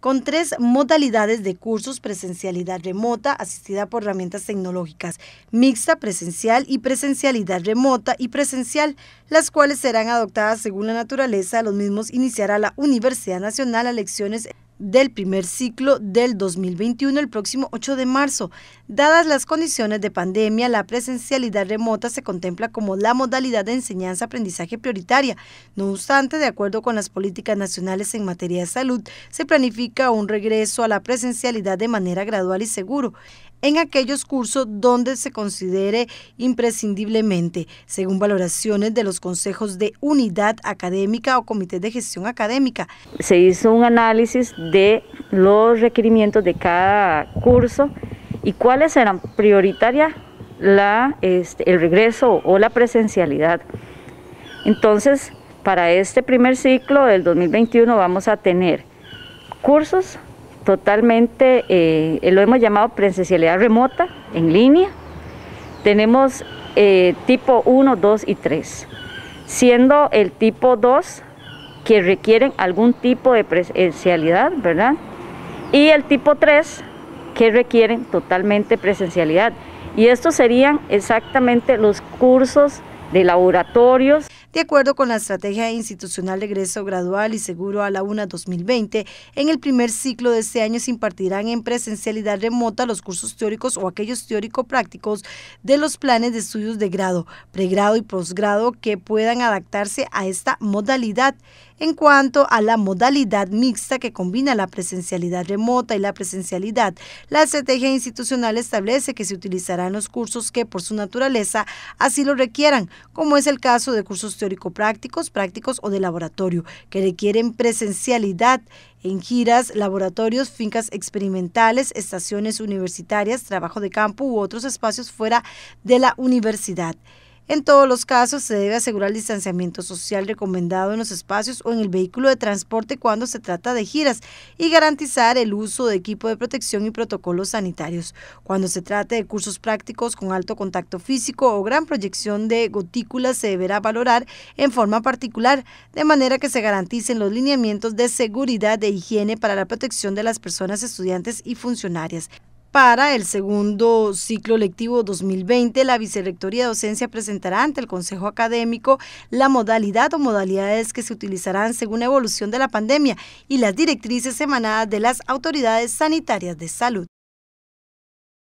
con tres modalidades de cursos, presencialidad remota, asistida por herramientas tecnológicas, mixta, presencial y presencialidad remota y presencial, las cuales serán adoptadas según la naturaleza. Los mismos iniciará la Universidad Nacional a lecciones del primer ciclo del 2021 el próximo 8 de marzo. Dadas las condiciones de pandemia, la presencialidad remota se contempla como la modalidad de enseñanza-aprendizaje prioritaria. No obstante, de acuerdo con las políticas nacionales en materia de salud, se planifica un regreso a la presencialidad de manera gradual y seguro en aquellos cursos donde se considere imprescindiblemente, según valoraciones de los consejos de unidad académica o comité de gestión académica. Se hizo un análisis de los requerimientos de cada curso y cuáles eran prioritaria la, este, el regreso o la presencialidad. Entonces, para este primer ciclo del 2021 vamos a tener cursos totalmente, eh, lo hemos llamado presencialidad remota, en línea. Tenemos eh, tipo 1, 2 y 3, siendo el tipo 2 que requieren algún tipo de presencialidad, ¿verdad? Y el tipo 3 que requieren totalmente presencialidad. Y estos serían exactamente los cursos de laboratorios. De acuerdo con la Estrategia Institucional de Egreso Gradual y Seguro a la UNA 2020, en el primer ciclo de este año se impartirán en presencialidad remota los cursos teóricos o aquellos teórico-prácticos de los planes de estudios de grado, pregrado y posgrado que puedan adaptarse a esta modalidad en cuanto a la modalidad mixta que combina la presencialidad remota y la presencialidad. La estrategia institucional establece que se utilizarán los cursos que por su naturaleza así lo requieran, como es el caso de cursos teórico-prácticos, prácticos o de laboratorio, que requieren presencialidad en giras, laboratorios, fincas experimentales, estaciones universitarias, trabajo de campo u otros espacios fuera de la universidad. En todos los casos, se debe asegurar el distanciamiento social recomendado en los espacios o en el vehículo de transporte cuando se trata de giras y garantizar el uso de equipo de protección y protocolos sanitarios. Cuando se trate de cursos prácticos con alto contacto físico o gran proyección de gotículas, se deberá valorar en forma particular, de manera que se garanticen los lineamientos de seguridad de higiene para la protección de las personas estudiantes y funcionarias. Para el segundo ciclo lectivo 2020, la Vicerrectoría de Docencia presentará ante el Consejo Académico la modalidad o modalidades que se utilizarán según la evolución de la pandemia y las directrices emanadas de las autoridades sanitarias de salud.